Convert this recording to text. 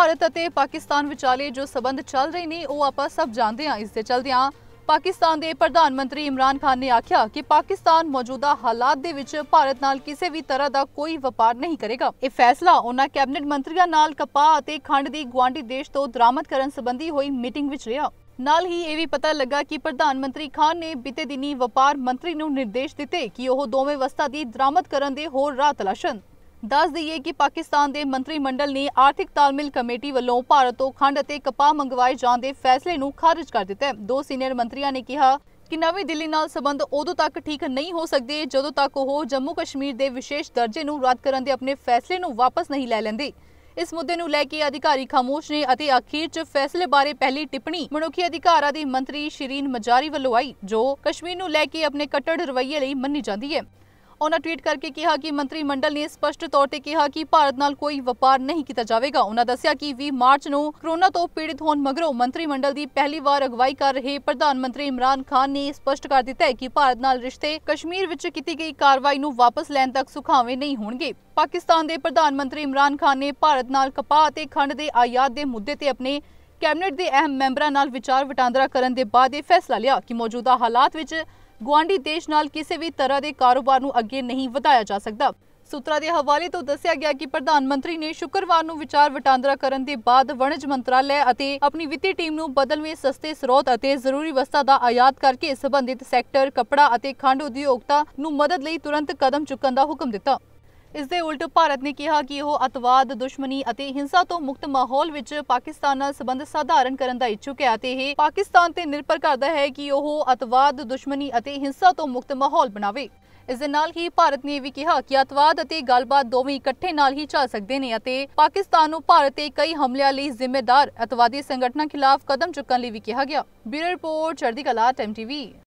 ਭਾਰਤ ਅਤੇ ਪਾਕਿਸਤਾਨ ਵਿਚਾਲੇ ਜੋ ਸਬੰਧ ਚੱਲ ਰਹੇ ਨੇ ਉਹ ਆਪਾਂ ਸਭ ਜਾਣਦੇ ਹਾਂ ਇਸ ਦੇ ਚਲਦਿਆਂ ਪਾਕਿਸਤਾਨ ਦੇ ਪ੍ਰਧਾਨ ਮੰਤਰੀ ਇਮਰਾਨ ਖਾਨ ਨੇ ਆਖਿਆ ਕਿ ਪਾਕਿਸਤਾਨ ਮੌਜੂਦਾ ਹਾਲਾਤ ਦੇ ਵਿੱਚ ਭਾਰਤ ਨਾਲ ਕਿਸੇ ਵੀ ਤਰ੍ਹਾਂ ਦਾ ਕੋਈ ਵਪਾਰ ਨਹੀਂ ਕਰੇਗਾ ਇਹ ਫੈਸਲਾ ਉਹਨਾਂ ਕੈਬਨਿਟ ਮੰਤਰੀਆਂ ਨਾਲ ਕਪਾਹ ਅਤੇ ਖੰਡ ਦੀ ਗਵਾਂਡੀ ਦੇਸ਼ ਤੋਂ ਦਰਾਮਦ ਕਰਨ ਸੰਬੰਧੀ ਹੋਈ ਮੀਟਿੰਗ ਵਿੱਚ ਰਿਹਾ ਨਾਲ ਹੀ ਇਹ ਵੀ ਪਤਾ ਲੱਗਾ ਕਿ ਪ੍ਰਧਾਨ ਮੰਤਰੀ ਖਾਨ ਨੇ ਬੀਤੇ ਦਿਨੀ ਵਪਾਰ ਮੰਤਰੀ ਨੂੰ ਨਿਰਦੇਸ਼ ਦਿੱਤੇ ਕਿ ਉਹ ਦੋਵੇਂ ਵਸਤਾਂ ਦੀ ਦਰਾਮਦ ਕਰਨ ਦੇ ਹੋਰ ਰਾਹ ਤਲਾਸ਼ਣ ਦੱਸ ਦਈਏ ਕਿ ਪਾਕਿਸਤਾਨ ਦੇ ਮੰਤਰੀ ਮੰਡਲ ਨੇ ਆਰਥਿਕ ਤਾਲਮੇਲ ਕਮੇਟੀ ਵੱਲੋਂ ਭਾਰਤ ਤੋਂ ਖੰਡ ਅਤੇ ਕਪਾਹ ਮੰਗਵਾਏ ਜਾਣ ਦੇ ਫੈਸਲੇ ਨੂੰ ਖਾਰਜ ਕਰ ਦਿੱਤਾ ਹੈ ਦੋ ਸੀਨੀਅਰ ਮੰਤਰੀਆਂ ਨੇ ਕਿਹਾ ਕਿ ਨਵੀਂ ਦਿੱਲੀ ਨਾਲ ਸਬੰਧ ਉਦੋਂ ਤੱਕ ਠੀਕ ਨਹੀਂ ਹੋ ਸਕਦੇ ਜਦੋਂ ਤੱਕ ਉਹ ਜੰਮੂ ਕਸ਼ਮੀਰ ਦੇ ਵਿਸ਼ੇਸ਼ ਦਰਜੇ ਨੂੰ ਰੱਦ ਕਰਨ ਦੇ ਆਪਣੇ ਫੈਸਲੇ ਨੂੰ ਵਾਪਸ ਨਹੀਂ ਲੈ ਲੈਂਦੇ ਇਸ ਮੁੱਦੇ ਨੂੰ ਲੈ ਕੇ ਅਧਿਕਾਰੀ ਖਾਮੋਸ਼ ਨੇ ਅਤੇ ਅਖੀਰ 'ਚ ਫੈਸਲੇ ਬਾਰੇ ਪਹਿਲੀ ਟਿੱਪਣੀ ਮਨੁੱਖੀ ਅਧਿਕਾਰਾਂ ਦੀ ਮੰਤਰੀ ਸ਼ਰੀਨ ਮਜਾਰੀ ਵੱਲੋਂ ਆਈ ਜੋ ਕਸ਼ਮੀਰ ਨੂੰ ਲੈ ਕੇ ਆਪਣੇ ਕੱਟੜ ਰਵੱਈਏ ਲਈ ਮੰਨੀ ਜਾਂਦੀ ਹੈ ਉਹਨਾਂ ਟਵੀਟ ਕਰਕੇ ਕਿਹਾ ਕਿ ਮੰਤਰੀ ਮੰਡਲ ਨੇ ਸਪਸ਼ਟ ਤੌਰ ਤੇ ਕਿਹਾ ਕਿ ਭਾਰਤ ਨਾਲ ਕੋਈ ਵਪਾਰ ਨਹੀਂ ਕੀਤਾ ਜਾਵੇਗਾ ਉਹਨਾਂ ਦੱਸਿਆ ਕਿ 20 ਮਾਰਚ ਨੂੰ ਕਰੋਨਾ ਤੋਂ ਪੀੜਿਤ ਹੋਣ ਮਗਰੋਂ ਮੰਤਰੀ ਮੰਡਲ ਦੀ ਪਹਿਲੀ ਵਾਰ ਅਗਵਾਈ ਕਰ ਰਹੇ ਪ੍ਰਧਾਨ ਮੰਤਰੀ ਇਮਰਾਨ ਖਾਨ ਨੇ ਸਪਸ਼ਟ ਕਰ ਦਿੱਤਾ ਹੈ ਕਿ ਭਾਰਤ ਨਾਲ ਰਿਸ਼ਤੇ ਕਸ਼ਮੀਰ ਵਿੱਚ ਕੀਤੀ ਗਈ ਕਾਰਵਾਈ ਨੂੰ ਵਾਪਸ ਲੈਣ ਤੱਕ ਸੁਖਾਵੇਂ ਨਹੀਂ ਹੋਣਗੇ ਪਾਕਿਸਤਾਨ ਦੇ ਪ੍ਰਧਾਨ ਮੰਤਰੀ ਇਮਰਾਨ ਖਾਨ ਨੇ ਭਾਰਤ ਨਾਲ ਕਪਾਹ ਅਤੇ ਖੰਡ ਦੇ ਆਯਾਤ ਦੇ ਮੁੱਦੇ ਤੇ ਆਪਣੇ ਕੈਬਨਿਟ ਦੇ ਅਹਿਮ ਮੈਂਬਰਾਂ ਨਾਲ ਵਿਚਾਰ ਵਟਾਂਦਰਾ ਕਰਨ ਦੇ ਬਾਅਦ ਇਹ ਫੈਸਲਾ ਲਿਆ ਕਿ ਮੌਜੂਦਾ ਹਾਲਾਤ ਵਿੱਚ ਗੁਆਂਢੀ ਦੇਸ਼ ਨਾਲ ਕਿਸੇ ਵੀ ਤਰ੍ਹਾਂ ਦੇ ਕਾਰੋਬਾਰ ਨੂੰ ਅੱਗੇ ਨਹੀਂ ਵਧਾਇਆ ਜਾ ਸਕਦਾ ਸੂਤਰਾਂ ਦੇ ਹਵਾਲੇ ਤੋਂ ਦੱਸਿਆ ਗਿਆ ਕਿ ਪ੍ਰਧਾਨ ਮੰਤਰੀ ਨੇ ਸ਼ੁੱਕਰਵਾਰ ਨੂੰ ਵਿਚਾਰ ਵਟਾਂਦਰਾ ਕਰਨ ਦੇ ਬਾਅਦ ਵਣਜ ਮੰਤਰਾਲੇ ਅਤੇ ਆਪਣੀ ਵਿੱਤੀ ਟੀਮ ਨੂੰ ਬਦਲਵੇਂ ਸਸਤੇ ਸਰੋਤ ਅਤੇ ਜ਼ਰੂਰੀ ਵਸਤਾਂ ਦਾ ਆਯਾਤ ਕਰਕੇ ਸੰਬੰਧਿਤ ਸੈਕਟਰ ਕੱਪੜਾ ਅਤੇ ਖੰਡ ਉਦਯੋਗਤਾ ਨੂੰ ਮਦਦ ਲਈ ਤੁਰੰਤ ਕਦਮ ਚੁੱਕਣ ਦਾ ਹੁਕਮ ਦਿੱਤਾ ਇਸ ਦੇ ਉਲਟ ਭਾਰਤ ਨੇ ਕਿਹਾ ਕਿ ਉਹ ਅਤਵਾਦ, ਦੁਸ਼ਮਣੀ ਅਤੇ ਹਿੰਸਾ ਤੋਂ ਮੁਕਤ ਮਾਹੌਲ ਵਿੱਚ ਪਾਕਿਸਤਾਨ ਨਾਲ ਸਬੰਧ ਸਾਧਾਰਨ ਕਰਨ ਦਾ ਇੱਛੁਕ ਹੈ ਅਤੇ ਇਹ ਪਾਕਿਸਤਾਨ ਤੇ ਨਿਰਭਰ ਕਰਦਾ ਹੈ ਕਿ ਉਹ ਅਤਵਾਦ, ਦੁਸ਼ਮਣੀ ਅਤੇ ਹਿੰਸਾ ਤੋਂ ਮੁਕਤ ਮਾਹੌਲ ਬਣਾਵੇ। ਇਸ ਦੇ ਨਾਲ ਹੀ ਭਾਰਤ ਨੇ ਵੀ ਕਿਹਾ ਕਿ ਅਤਵਾਦ ਅਤੇ ਗੱਲਬਾਤ ਦੋਵੇਂ ਇਕੱਠੇ ਨਾਲ ਹੀ ਚੱਲ ਸਕਦੇ ਨੇ ਅਤੇ ਪਾਕਿਸਤਾਨ ਨੂੰ ਭਾਰਤ ਤੇ ਕਈ ਹਮਲਿਆਂ ਲਈ ਜ਼ਿੰਮੇਦਾਰ ਅਤਵਾਦੀ ਸੰਗਠਨਾਂ ਖਿਲਾਫ ਕਦਮ ਚੁੱਕਣ ਲਈ ਵੀ ਕਿਹਾ ਗਿਆ। ਬਿਊਰੋ ਰਿਪੋਰਟ ਚੜ੍ਹਦੀ ਕਲਾ ਟੀਵੀ